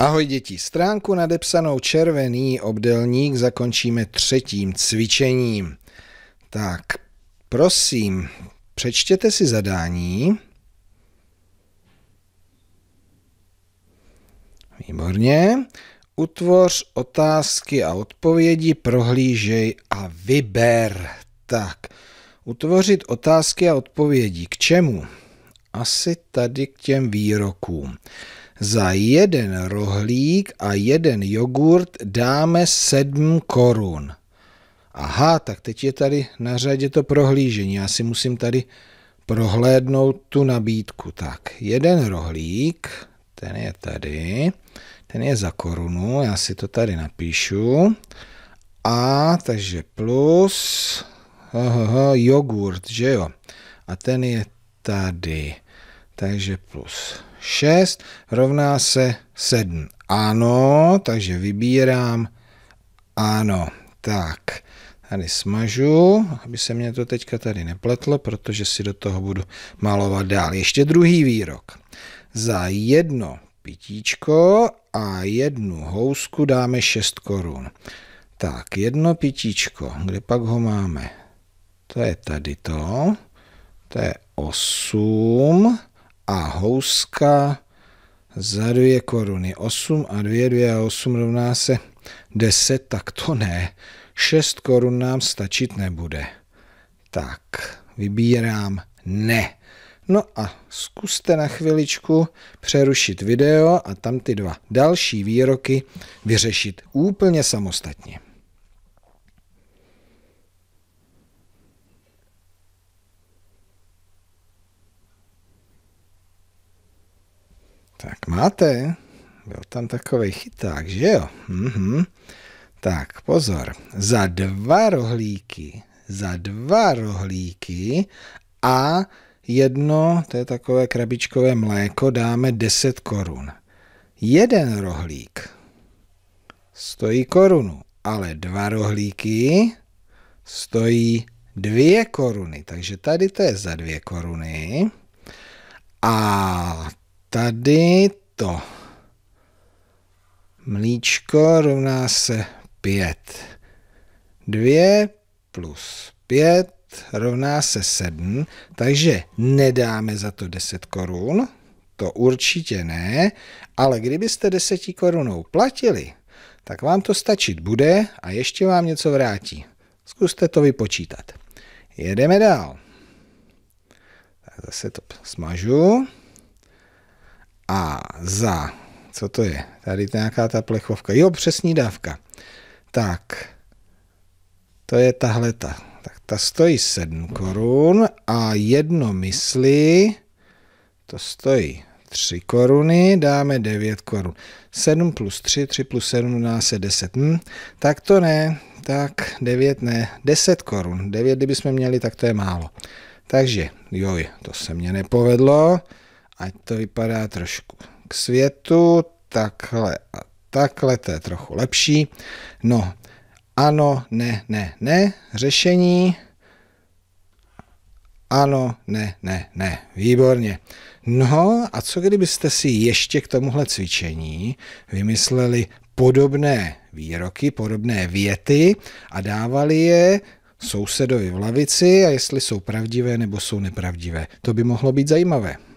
Ahoj děti, stránku nadepsanou červený obdelník zakončíme třetím cvičením. Tak, prosím, přečtěte si zadání. Výborně. Utvoř otázky a odpovědi, prohlížej a vyber. Tak, utvořit otázky a odpovědi. K čemu? Asi tady k těm výrokům. Za jeden rohlík a jeden jogurt dáme 7 korun. Aha, tak teď je tady na řadě to prohlížení. Já si musím tady prohlédnout tu nabídku. Tak, jeden rohlík, ten je tady, ten je za korunu, já si to tady napíšu. A, takže plus aha, jogurt, že jo? A ten je tady, takže plus 6 rovná se 7. Ano, takže vybírám ano. Tak, tady smažu, aby se mě to teďka tady nepletlo, protože si do toho budu malovat dál. Ještě druhý výrok. Za jedno pitíčko a jednu housku dáme 6 korun. Tak, jedno pitíčko, kde pak ho máme? To je tady to, to je 8, a houska za dvě koruny. 8 a 2, 2 a 8 rovná se 10, tak to ne. 6 korun nám stačit nebude. Tak, vybírám ne. No a zkuste na chviličku přerušit video a tam ty dva další výroky vyřešit úplně samostatně. Tak máte? Byl tam takový chyták, že jo? Mhm. Tak, pozor. Za dva rohlíky, za dva rohlíky a jedno, to je takové krabičkové mléko, dáme 10 korun. Jeden rohlík stojí korunu, ale dva rohlíky stojí dvě koruny. Takže tady to je za dvě koruny. A tady to mlíčko rovná se 5. 2 plus 5 rovná se 7, takže nedáme za to 10 korun, to určitě ne, ale kdybyste 10 korunou platili, tak vám to stačit bude a ještě vám něco vrátí. Zkuste to vypočítat. Jedeme dál. Tak zase to smažu. A za, co to je? Tady to je nějaká ta plechovka. Jo, přesní dávka. Tak, to je tahle ta. Tak ta stojí 7 korun a jedno mysli, to stojí 3 koruny, dáme 9 korun. 7 plus 3, 3 plus 7 nás je 10. Hm, tak to ne, tak 9 ne, 10 korun. 9 kdybychom měli, tak to je málo. Takže, joj, to se mně nepovedlo. Ať to vypadá trošku k světu, takhle a takhle, to je trochu lepší. No, ano, ne, ne, ne, řešení. Ano, ne, ne, ne, výborně. No a co kdybyste si ještě k tomuhle cvičení vymysleli podobné výroky, podobné věty a dávali je sousedovi v lavici a jestli jsou pravdivé nebo jsou nepravdivé. To by mohlo být zajímavé.